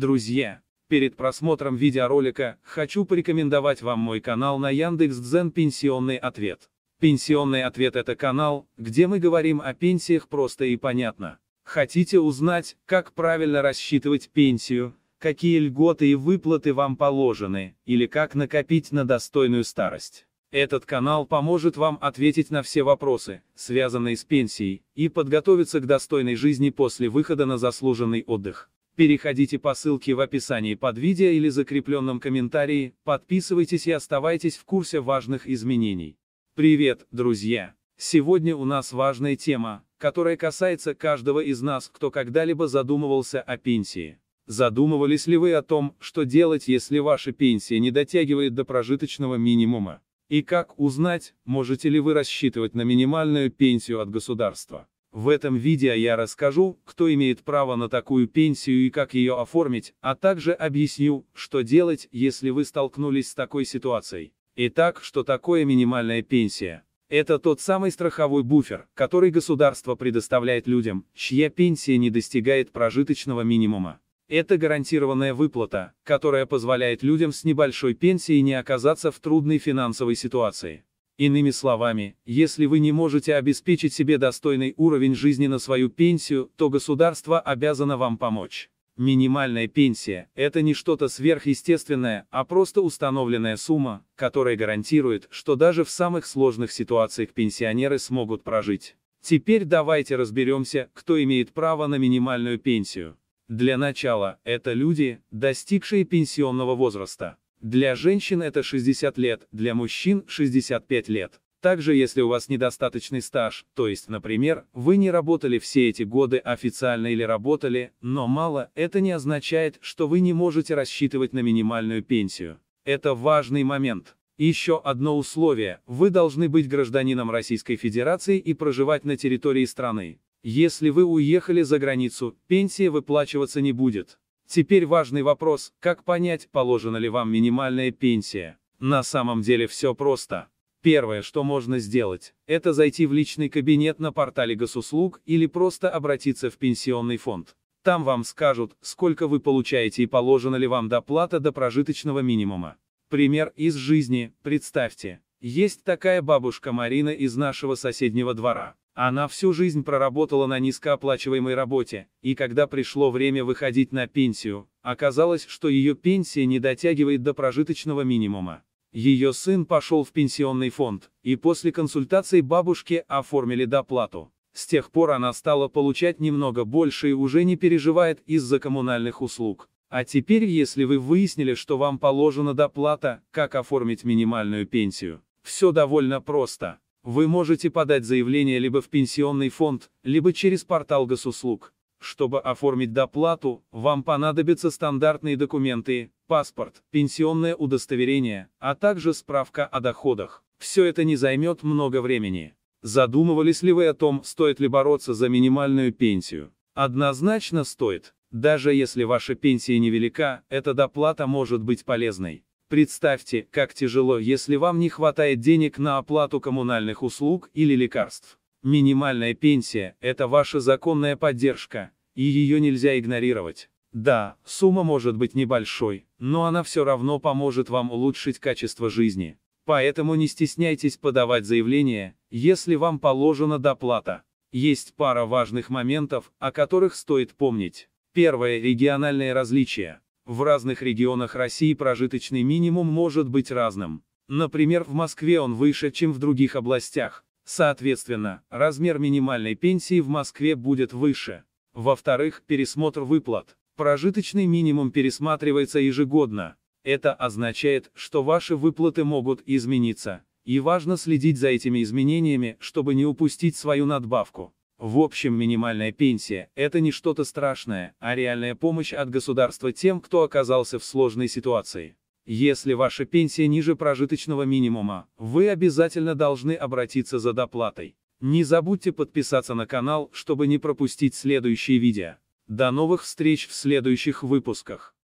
Друзья, перед просмотром видеоролика хочу порекомендовать вам мой канал на Яндекс.Дзен «Пенсионный ответ». «Пенсионный ответ» — это канал, где мы говорим о пенсиях просто и понятно. Хотите узнать, как правильно рассчитывать пенсию, какие льготы и выплаты вам положены, или как накопить на достойную старость? Этот канал поможет вам ответить на все вопросы, связанные с пенсией, и подготовиться к достойной жизни после выхода на заслуженный отдых. Переходите по ссылке в описании под видео или закрепленном комментарии, подписывайтесь и оставайтесь в курсе важных изменений. Привет, друзья! Сегодня у нас важная тема, которая касается каждого из нас, кто когда-либо задумывался о пенсии. Задумывались ли вы о том, что делать, если ваша пенсия не дотягивает до прожиточного минимума? И как узнать, можете ли вы рассчитывать на минимальную пенсию от государства? В этом видео я расскажу, кто имеет право на такую пенсию и как ее оформить, а также объясню, что делать, если вы столкнулись с такой ситуацией. Итак, что такое минимальная пенсия? Это тот самый страховой буфер, который государство предоставляет людям, чья пенсия не достигает прожиточного минимума. Это гарантированная выплата, которая позволяет людям с небольшой пенсией не оказаться в трудной финансовой ситуации. Иными словами, если вы не можете обеспечить себе достойный уровень жизни на свою пенсию, то государство обязано вам помочь. Минимальная пенсия – это не что-то сверхъестественное, а просто установленная сумма, которая гарантирует, что даже в самых сложных ситуациях пенсионеры смогут прожить. Теперь давайте разберемся, кто имеет право на минимальную пенсию. Для начала, это люди, достигшие пенсионного возраста. Для женщин это 60 лет, для мужчин 65 лет. Также если у вас недостаточный стаж, то есть, например, вы не работали все эти годы официально или работали, но мало, это не означает, что вы не можете рассчитывать на минимальную пенсию. Это важный момент. Еще одно условие – вы должны быть гражданином Российской Федерации и проживать на территории страны. Если вы уехали за границу, пенсия выплачиваться не будет. Теперь важный вопрос, как понять, положена ли вам минимальная пенсия. На самом деле все просто. Первое, что можно сделать, это зайти в личный кабинет на портале госуслуг или просто обратиться в пенсионный фонд. Там вам скажут, сколько вы получаете и положена ли вам доплата до прожиточного минимума. Пример из жизни, представьте. Есть такая бабушка Марина из нашего соседнего двора. Она всю жизнь проработала на низкооплачиваемой работе, и когда пришло время выходить на пенсию, оказалось, что ее пенсия не дотягивает до прожиточного минимума. Ее сын пошел в пенсионный фонд, и после консультаций бабушки оформили доплату. С тех пор она стала получать немного больше и уже не переживает из-за коммунальных услуг. А теперь, если вы выяснили, что вам положена доплата, как оформить минимальную пенсию? Все довольно просто. Вы можете подать заявление либо в пенсионный фонд, либо через портал госуслуг. Чтобы оформить доплату, вам понадобятся стандартные документы, паспорт, пенсионное удостоверение, а также справка о доходах. Все это не займет много времени. Задумывались ли вы о том, стоит ли бороться за минимальную пенсию? Однозначно стоит. Даже если ваша пенсия невелика, эта доплата может быть полезной. Представьте, как тяжело, если вам не хватает денег на оплату коммунальных услуг или лекарств. Минимальная пенсия – это ваша законная поддержка, и ее нельзя игнорировать. Да, сумма может быть небольшой, но она все равно поможет вам улучшить качество жизни. Поэтому не стесняйтесь подавать заявление, если вам положена доплата. Есть пара важных моментов, о которых стоит помнить. Первое – региональные различия. В разных регионах России прожиточный минимум может быть разным. Например, в Москве он выше, чем в других областях. Соответственно, размер минимальной пенсии в Москве будет выше. Во-вторых, пересмотр выплат. Прожиточный минимум пересматривается ежегодно. Это означает, что ваши выплаты могут измениться. И важно следить за этими изменениями, чтобы не упустить свою надбавку. В общем, минимальная пенсия – это не что-то страшное, а реальная помощь от государства тем, кто оказался в сложной ситуации. Если ваша пенсия ниже прожиточного минимума, вы обязательно должны обратиться за доплатой. Не забудьте подписаться на канал, чтобы не пропустить следующие видео. До новых встреч в следующих выпусках.